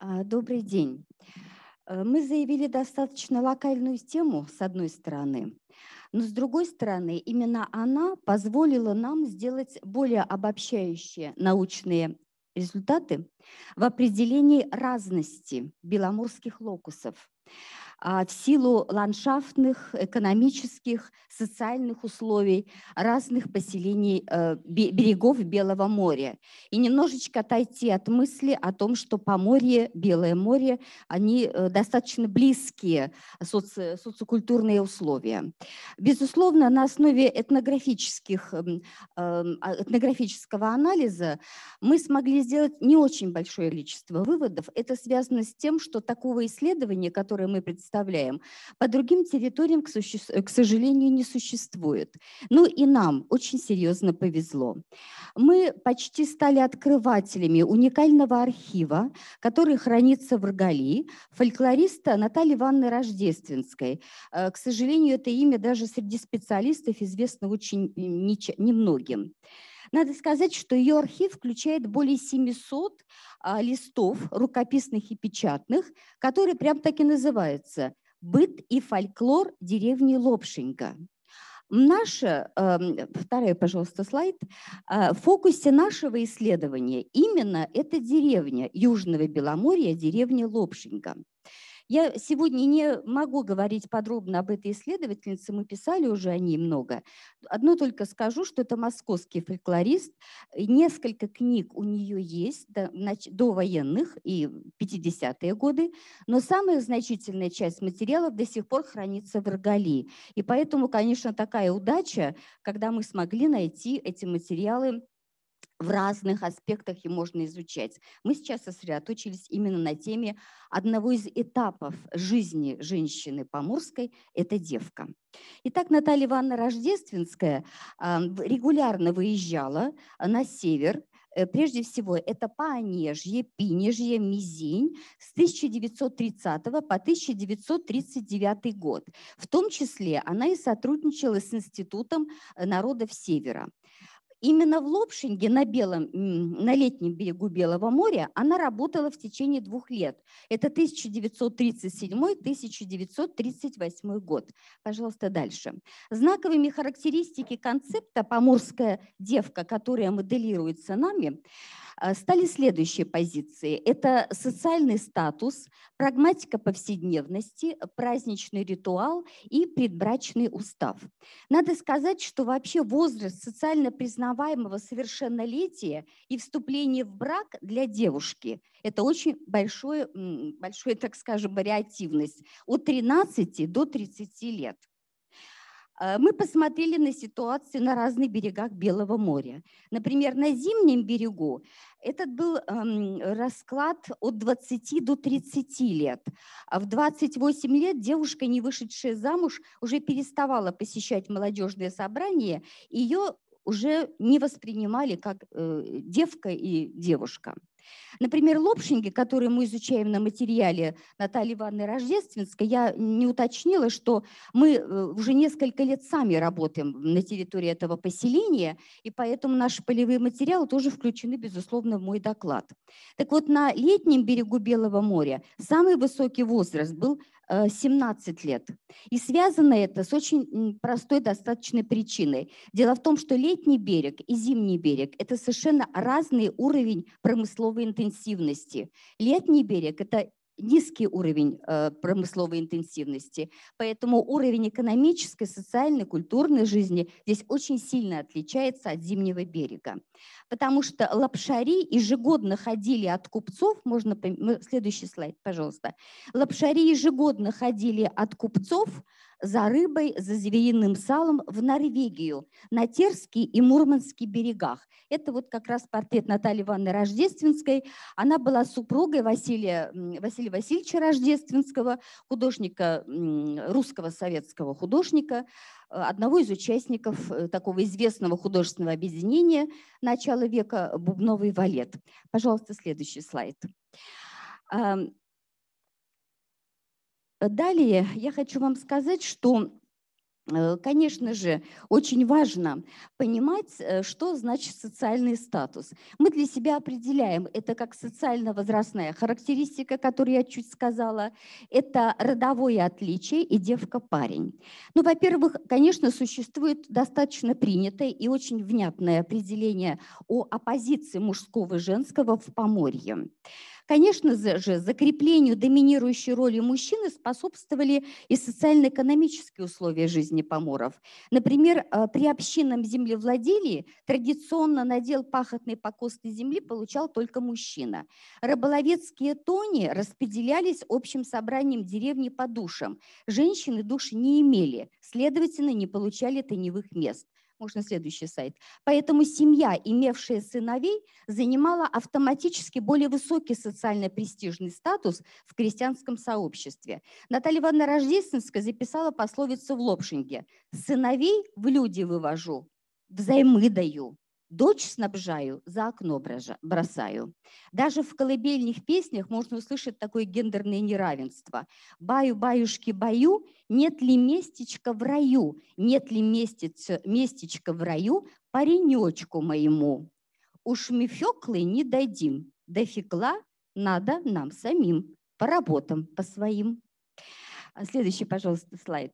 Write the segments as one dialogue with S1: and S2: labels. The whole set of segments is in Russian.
S1: А, добрый день. Э, мы заявили достаточно локальную тему, с одной стороны, но с другой стороны, именно она позволила нам сделать более обобщающие научные результаты в определении разности беломорских локусов а, в силу ландшафтных, экономических, социальных условий разных поселений э, берегов Белого моря. И немножечко отойти от мысли о том, что по Поморье, Белое море, они э, достаточно близкие соци социокультурные условия. Безусловно, на основе этнографических, эм, а, этнографического анализа мы смогли сделать не очень большое количество выводов. Это связано с тем, что такого исследования, которое мы представляем, по другим территориям, к, суще... Э, к сожалению, не существует. Ну и нам очень серьезно повезло. Мы почти стали открывателями уникального архива, который хранится в Рогалии, фольклориста Натальи Ивановны Рождественской. Э, к сожалению, это имя даже среди специалистов известно очень э, немногим. Не надо сказать, что ее архив включает более 700 а, листов рукописных и печатных, которые прям так и называются «Быт и фольклор деревни Лопшенька». Наша, эм, вторая, пожалуйста, слайд, а, в фокусе нашего исследования именно эта деревня Южного Беломорья, деревня Лопшенька. Я сегодня не могу говорить подробно об этой исследовательнице, мы писали уже о ней много. Одно только скажу, что это московский фольклорист. Несколько книг у нее есть, до, до военных и 50-е годы, но самая значительная часть материалов до сих пор хранится в Рогале. И поэтому, конечно, такая удача, когда мы смогли найти эти материалы в разных аспектах и можно изучать. Мы сейчас сосредоточились именно на теме одного из этапов жизни женщины Поморской – это девка. Итак, Наталья Ивановна Рождественская а, регулярно выезжала на север, э, Прежде всего, это Панежье, Пинежье, Мизинь с 1930 по 1939 год. В том числе она и сотрудничала с Институтом народов Севера. Именно в Лопшинге на, белом, на летнем берегу Белого моря она работала в течение двух лет. Это 1937-1938 год. Пожалуйста, дальше. Знаковыми характеристики концепта «Поморская девка», которая моделируется нами, а, стали следующие позиции. Это социальный статус, прагматика повседневности, праздничный ритуал и предбрачный устав. Надо сказать, что вообще возраст социально признаваемый осознаваемого совершеннолетия и вступления в брак для девушки. Это очень большое, большое, так скажем, вариативность от 13 до 30 лет. Э, мы посмотрели на ситуацию на разных берегах Белого моря. Например, на зимнем берегу этот был эм, расклад от 20 до 30 лет. А в 28 лет девушка, не вышедшая замуж, уже переставала посещать молодежные собрания. Ее уже не воспринимали как э, девка и девушка. Например, лопшинги, которые мы изучаем на материале Натальи Ивановны Рождественской, я не уточнила, что мы э, уже несколько лет сами работаем на территории этого поселения, и поэтому наши полевые материалы тоже включены, безусловно, в мой доклад. Так вот, на летнем берегу Белого моря самый высокий возраст был 17 э, лет. И связано это с очень простой достаточной причиной. Дело в том, что летний берег и зимний берег – это совершенно разный уровень промысловой интенсивности. Летний берег – это низкий уровень э, промысловой интенсивности. Поэтому уровень экономической, социальной, культурной жизни здесь очень сильно отличается от Зимнего берега. Потому что лапшари ежегодно ходили от купцов, можно... Следующий слайд, пожалуйста. Лапшари ежегодно ходили от купцов за рыбой, за звериным салом в Норвегию, на Терский и Мурманский берегах. Это вот как раз портрет Натальи Ивановны Рождественской. Она была супругой Василия, Василия Васильевича Рождественского, художника, русского советского художника, э, одного из участников э, такого известного художественного объединения начала века «Бубновый валет». Пожалуйста, следующий слайд. Далее я хочу вам сказать, что э, Конечно же, очень важно понимать, э, что значит социальный статус. Мы для себя определяем, это как социально-возрастная характеристика, которую я чуть сказала, это родовое отличие и девка-парень. Ну, во-первых, конечно, существует достаточно принятое и очень внятное определение о оппозиции мужского и женского в Поморье. Конечно же, закреплению доминирующей роли мужчины способствовали и социально-экономические условия жизни поморов. Например, э, при общинном землевладелии традиционно надел пахотной покосной земли получал только мужчина. Рыболовецкие тони распределялись общим собранием деревни по душам. Женщины души не имели, следовательно, не получали тоневых мест. Можно следующий сайт. Поэтому семья, имевшая сыновей, занимала автоматически более высокий социально-престижный статус в крестьянском сообществе. Наталья Ивановна Рождественская записала пословицу в Лопшинге «Сыновей в люди вывожу, взаймы даю». Дочь снабжаю, за окно бросаю. Даже в колыбельных песнях можно услышать такое гендерное неравенство. Баю-баюшки-баю, нет ли местечка в раю, нет ли местец, местечка в раю паренечку моему. Уж мы феклы не дадим, до фекла надо нам самим, по работам, по своим. А следующий, пожалуйста, Слайд.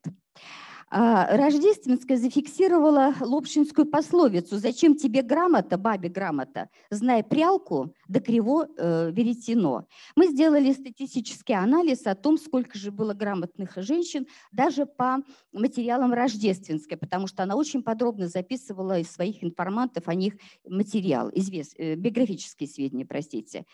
S1: А, рождественская зафиксировала лобшинскую пословицу «Зачем тебе грамота, бабе грамота? Знай прялку, да криво э, веретено». Мы сделали статистический анализ о том, сколько же было грамотных женщин даже по материалам Рождественской, потому что она очень подробно записывала из своих информантов о них материал, извест, э, биографические сведения, простите. Простите.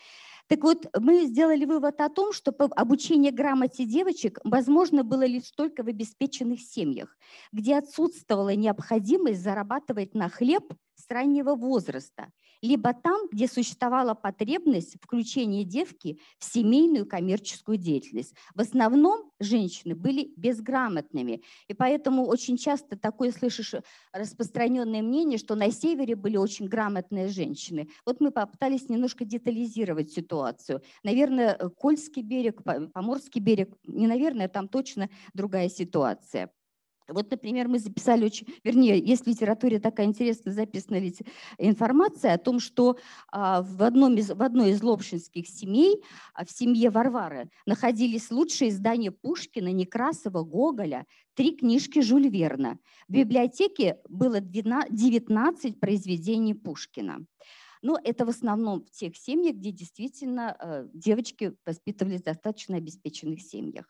S1: Так вот, мы сделали вывод о том, что обучение грамоте девочек возможно было лишь только в обеспеченных семьях, где отсутствовала необходимость зарабатывать на хлеб с раннего возраста – либо там, где существовала потребность включения девки в семейную коммерческую деятельность. В основном женщины были безграмотными, и поэтому очень часто такое слышишь распространенное мнение, что на севере были очень грамотные женщины. Вот мы попытались немножко детализировать ситуацию. Наверное, Кольский берег, Поморский берег, не наверное, там точно другая ситуация. Вот, например, мы записали очень, вернее, есть в литературе такая интересная записана информация о том, что а, в, одном из, в одной из лобшинских семей, а, в семье Варвары, находились лучшие издания Пушкина, Некрасова, Гоголя, три книжки Жюль Верна. В библиотеке было 19 произведений Пушкина. Но это в основном в тех семьях, где действительно э, девочки воспитывались в достаточно обеспеченных семьях.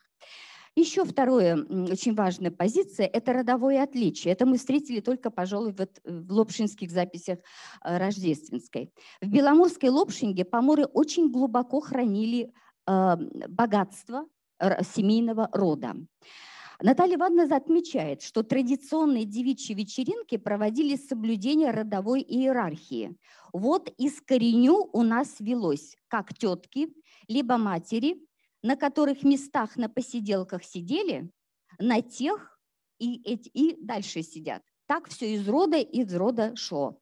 S1: Еще второе очень важная позиция – это родовое отличие. Это мы встретили только, пожалуй, вот э, в лопшинских записях э, рождественской. В Беломорской Лопшинге поморы очень глубоко хранили э, богатство семейного рода. Наталья Ивановна отмечает, что традиционные девичьи вечеринки проводили соблюдение родовой иерархии. Вот из кореню у нас велось как тетки, либо матери, на которых местах на посиделках сидели, на тех и, и, и дальше сидят. Так все из рода и из рода шло.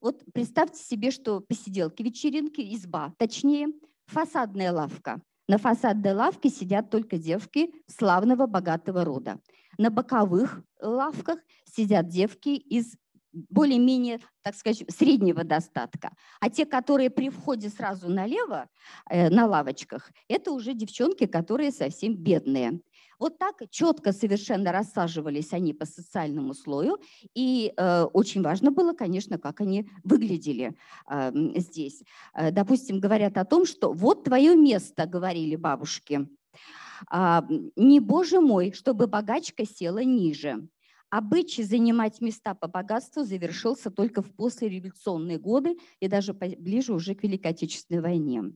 S1: Вот представьте себе, что посиделки, вечеринки, изба, точнее, фасадная лавка. На фасадной лавке сидят только девки славного богатого рода. На боковых лавках сидят девки из более-менее, так скажем, среднего достатка. А те, которые при входе сразу налево э, на лавочках, это уже девчонки, которые совсем бедные. Вот так четко совершенно рассаживались они по социальному слою, и э, очень важно было, конечно, как они выглядели э, здесь. Э, допустим, говорят о том, что вот твое место, говорили бабушки. А, не боже мой, чтобы богачка села ниже. Обычай занимать места по богатству завершился только в послереволюционные годы и даже ближе уже к Великой Отечественной войне.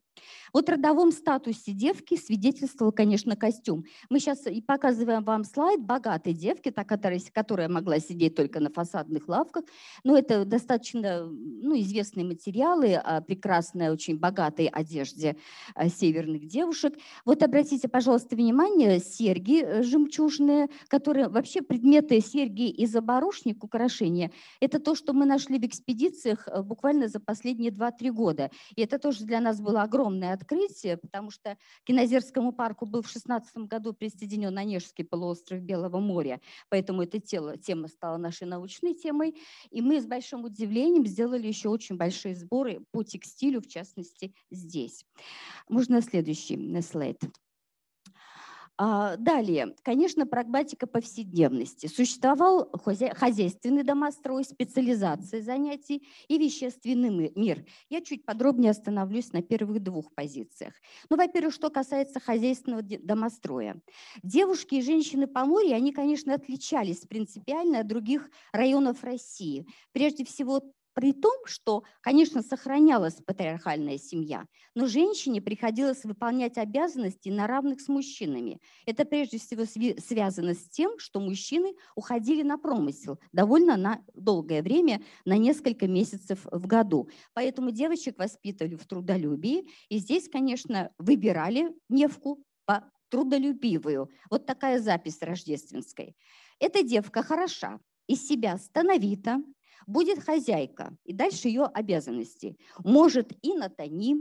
S1: Вот родовом статусе девки свидетельствовал, конечно, костюм. Мы сейчас и показываем вам слайд богатой девки, та, которая, которая могла сидеть только на фасадных лавках. Но это достаточно ну, известные материалы о прекрасной, очень богатой одежде э, северных девушек. Вот обратите, пожалуйста, внимание, серьги э, жемчужные, которые вообще предметы серьги серьги из оборушник украшения – это то, что мы нашли в экспедициях э, буквально за последние 2-3 года. И это тоже для нас было огромное открытие, потому что Кинозерскому парку был в 16 году присоединен Онежский полуостров Белого моря, поэтому эта тело, тема стала нашей научной темой. И мы с большим удивлением сделали еще очень большие сборы по текстилю, в частности, здесь. Можно следующий э, слайд. А, далее, конечно, прагматика повседневности. Существовал хозяйственный домострой, специализация занятий и вещественный мир. Я чуть подробнее остановлюсь на первых двух позициях. Ну, во-первых, что касается хозяйственного домостроя. Девушки и женщины Поморья, они, конечно, отличались принципиально от других районов России. Прежде всего, при том, что, конечно, сохранялась патриархальная семья, но женщине приходилось выполнять обязанности на равных с мужчинами. Это прежде всего связано с тем, что мужчины уходили на промысел довольно на долгое время, на несколько месяцев в году. Поэтому девочек воспитывали в трудолюбии, и здесь, конечно, выбирали девку по трудолюбивую. Вот такая запись рождественской. Эта девка хороша, из себя становита, будет хозяйка и дальше ее обязанности. Может и на тони,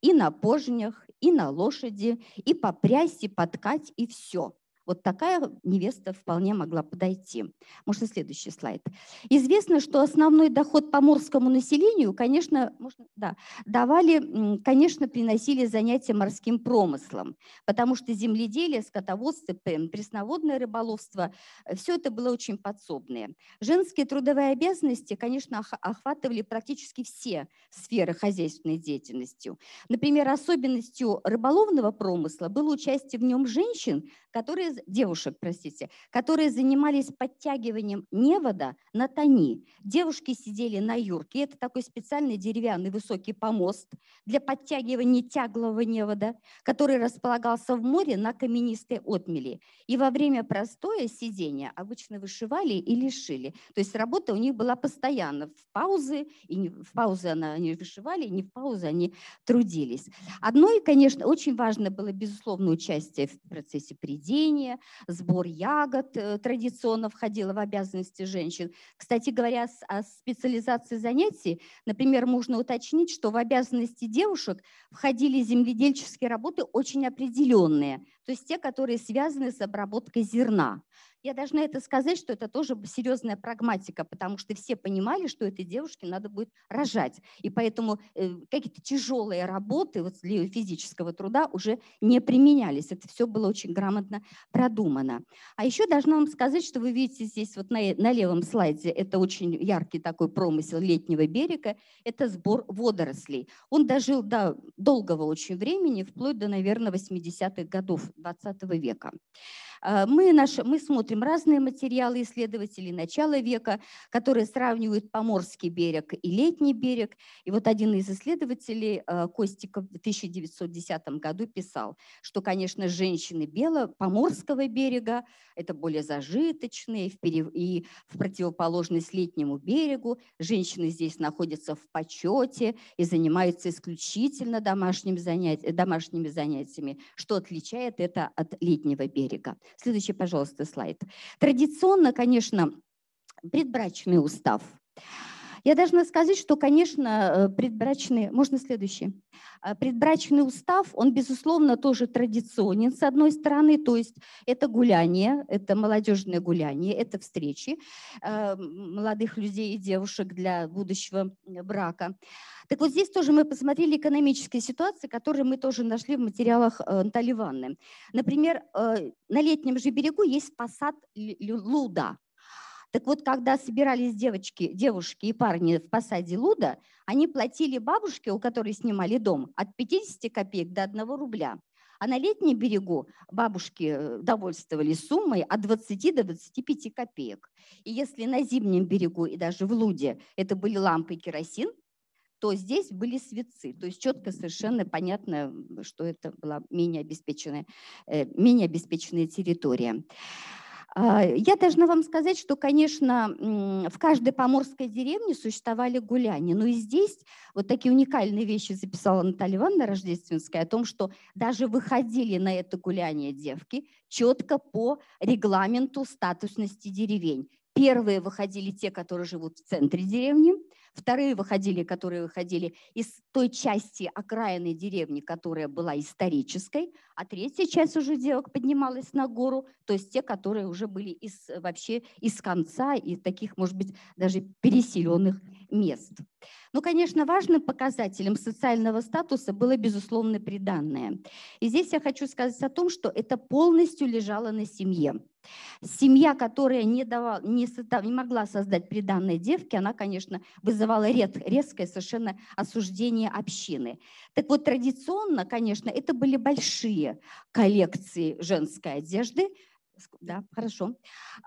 S1: и на пожнях, и на лошади, и попрясть, и подкать, и все – вот такая невеста вполне могла подойти. Можно следующий слайд. Известно, что основной доход поморскому населению, конечно, можно, да, давали, конечно, приносили занятия морским промыслом, потому что земледелие, скотоводство, пресноводное рыболовство, э, все это было очень подсобное. Женские трудовые обязанности, конечно, охватывали практически все сферы хозяйственной деятельности. Например, особенностью рыболовного промысла было участие в нем женщин, которые девушек, простите, которые занимались подтягиванием невода на тони. Девушки сидели на юрке, это такой специальный деревянный высокий помост для подтягивания тяглого невода, который располагался в море на каменистой отмели. И во время простое сидения обычно вышивали или шили. То есть работа у них была постоянно в паузы, и не, в паузы они вышивали, и не в паузы они трудились. Одно и, конечно, очень важно было, безусловно, участие в процессе придения, удобрения, сбор ягод э, традиционно входило в обязанности женщин. Кстати говоря, о а, специализации занятий, например, можно уточнить, что в обязанности девушек входили земледельческие работы очень определенные – то есть те, которые связаны с обработкой зерна. Я должна это сказать, что это тоже серьезная прагматика, потому что все понимали, что этой девушке надо будет рожать. И поэтому э, какие-то тяжелые работы вот для физического труда уже не применялись. Это все было очень грамотно продумано. А еще должна вам сказать, что вы видите здесь вот на, на левом слайде, это очень яркий такой промысел летнего берега, это сбор водорослей. Он дожил до долгого очень времени, вплоть до, наверное, 80-х годов XX века. А, мы, наши, мы смотрим разные материалы исследователей начала века, которые сравнивают Поморский берег и Летний берег. И вот один из исследователей, а, Костиков, в 1910 году писал, что, конечно, женщины бело Поморского берега – это более зажиточные, и в противоположность Летнему берегу женщины здесь находятся в почете и занимаются исключительно домашним занятием, домашними занятиями, что отличает это от Летнего берега. Следующий, пожалуйста, слайд. Традиционно, конечно, предбрачный устав. Я должна сказать, что, конечно, э, предбрачный, можно следующий, а, предбрачный устав, он, безусловно, тоже традиционен, с одной стороны, то есть это гуляние, это молодежное гуляние, это встречи э, молодых людей и девушек для будущего э, брака. Так вот здесь тоже мы посмотрели экономические ситуации, которые мы тоже нашли в материалах Натальи Ивановны. Например, на летнем же берегу есть посад луда, так вот, когда собирались девочки, девушки и парни в посаде Луда, они платили бабушке, у которой снимали дом, от 50 копеек до 1 рубля. А на летнем берегу бабушки э, довольствовались суммой от 20 до 25 копеек. И если на зимнем берегу и даже в Луде это были лампы и керосин, то здесь были светцы. То есть четко совершенно понятно, что это была менее обеспеченная, э, менее обеспеченная территория. А, я должна вам сказать, что, конечно, в каждой поморской деревне существовали гуляния, но и здесь вот такие уникальные вещи записала Наталья Ивановна Рождественская о том, что даже выходили на это гуляние девки четко по регламенту статусности деревень. Первые выходили те, которые живут в центре деревни, Вторые выходили, которые выходили из той части окраины деревни, которая была исторической, а третья часть уже девок поднималась на гору, то есть те, которые уже были из, вообще из конца, и таких, может быть, даже переселенных мест. Ну, конечно, важным показателем социального статуса было, безусловно, приданное. И здесь я хочу сказать о том, что это полностью лежало на семье. Семья, которая не, давала, не, созда, не могла создать приданной девки, она, конечно, вызывала ред, резкое совершенно осуждение общины. Так вот, традиционно, конечно, это были большие коллекции женской одежды, да, хорошо.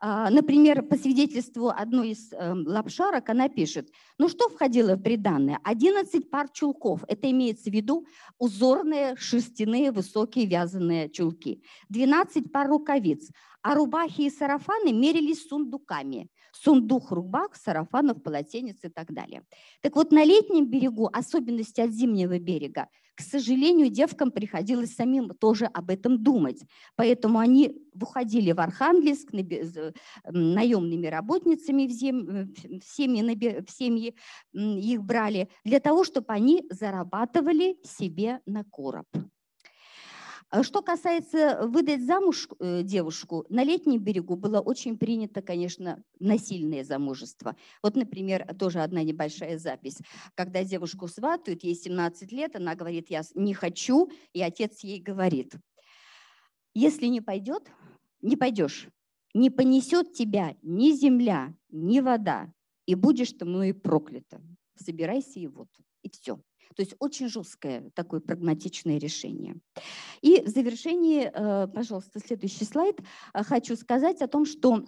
S1: А, например, по свидетельству одной из эм, лапшарок она пишет, ну что входило в приданное? 11 пар чулков, это имеется в виду узорные шерстяные высокие вязаные чулки, 12 пар рукавиц, а рубахи и сарафаны мерились сундуками – сундук, рубак, сарафанов, полотенец и так далее. Так вот, на летнем берегу, особенности от зимнего берега, к сожалению, девкам приходилось самим тоже об этом думать. Поэтому они выходили в Архангельск наемными работницами в, зем... Э, в, семьи, в семьи, их брали для того, чтобы они зарабатывали себе на короб. А что касается выдать замуж э, девушку, на летнем берегу было очень принято, конечно, насильное замужество. Вот, например, тоже одна небольшая запись. Когда девушку сватают, ей 17 лет, она говорит, я не хочу, и отец ей говорит, если не пойдет, не пойдешь, не понесет тебя ни земля, ни вода, и будешь ты мной проклята. Собирайся и вот, и все. То есть очень жесткое такое прагматичное решение. И в завершении, э, пожалуйста, следующий слайд. Э, хочу сказать о том, что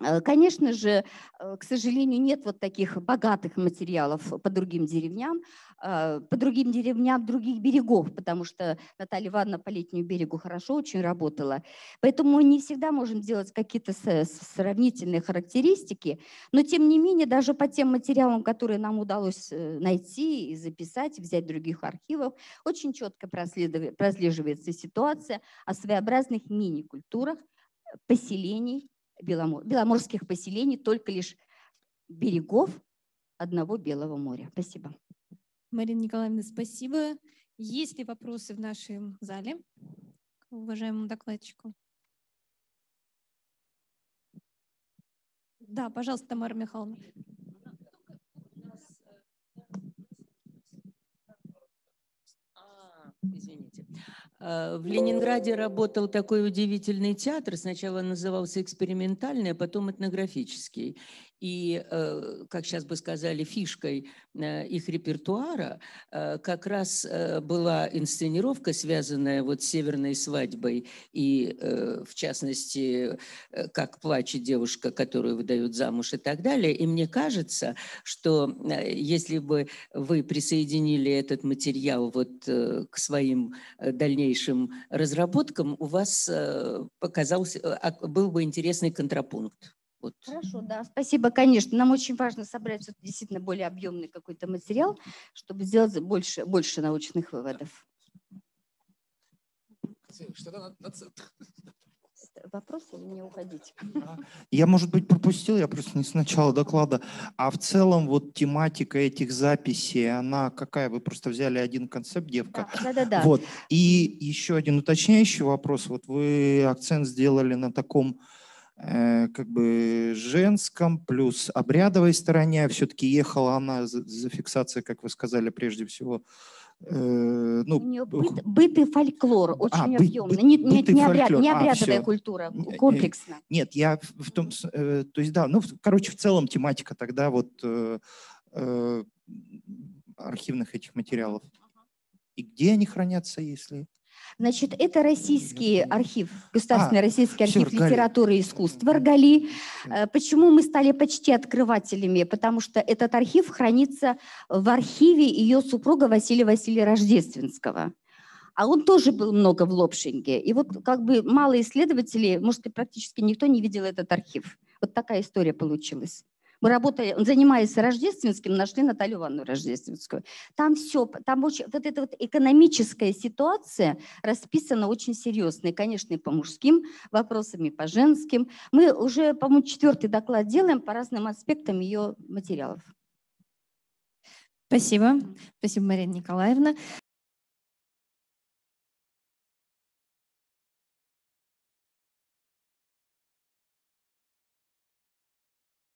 S1: Э, конечно же, э, к сожалению, нет вот таких богатых материалов по другим деревням, э, по другим деревням других берегов, потому что Наталья Ивановна по летнему берегу хорошо очень работала. Поэтому не всегда можем делать какие-то сравнительные характеристики, но тем не менее, даже по тем материалам, которые нам удалось найти и записать, взять в других архивах, очень четко прослеживается ситуация о своеобразных мини-культурах, поселений Беломор, беломорских поселений, только лишь берегов одного Белого моря. Спасибо. Марина Николаевна, спасибо. Есть ли вопросы в нашем зале к уважаемому докладчику? Да, пожалуйста, Тамара Михайловна. Э, в Ленинграде работал такой удивительный театр. Сначала назывался экспериментальный, а потом этнографический. И, э, как сейчас бы сказали, фишкой э, их репертуара как раз была инсценировка, связанная вот с северной свадьбой и, в частности, как плачет девушка, которую выдают замуж и так далее. И мне кажется, что если бы вы присоединили этот материал вот к своим дальнейшим дальнейшим разработкам у вас э, показался, э, а, был бы интересный контрапункт. Вот. Хорошо, да, спасибо, конечно. Нам очень важно собрать вот действительно более объемный какой-то материал, чтобы сделать больше, больше научных выводов. Что-то надо вопрос или не уходить? Я, может быть, пропустил, я просто не с начала доклада. А в целом вот тематика этих записей, она какая? Вы просто взяли один концепт, девка. Да, да, да. да. Вот. И еще один уточняющий вопрос. Вот вы акцент сделали на таком э, как бы женском плюс обрядовой стороне. А Все-таки ехала она за, за фиксацией, как вы сказали, прежде всего Э, ну, У нее быт, а, быт и фольклор очень а, объемный, быт, не, быт не, обряд, не а, обрядовая а, культура, э, комплексная. Нет, я в том, э, то есть да, ну, короче, в целом тематика тогда вот архивных этих материалов. И где они хранятся, если? Значит, это российский архив, государственный а, российский архив литературы и искусства Ргали. Э, почему мы стали почти открывателями? Потому что этот архив хранится в архиве ее супруга Василия Василия Рождественского. А он тоже был много в Лопшинге. И вот как бы мало исследователей, может, и практически никто не видел этот архив. Вот такая история получилась. Мы работали, занимаясь Рождественским, нашли Наталью Ивановну Рождественскую. Там все, там очень, вот эта вот экономическая ситуация расписана очень серьезно. И, конечно, и по мужским вопросам, и по женским. Мы уже, по-моему, четвертый доклад делаем по разным аспектам ее материалов. Спасибо. Спасибо, Мария Николаевна.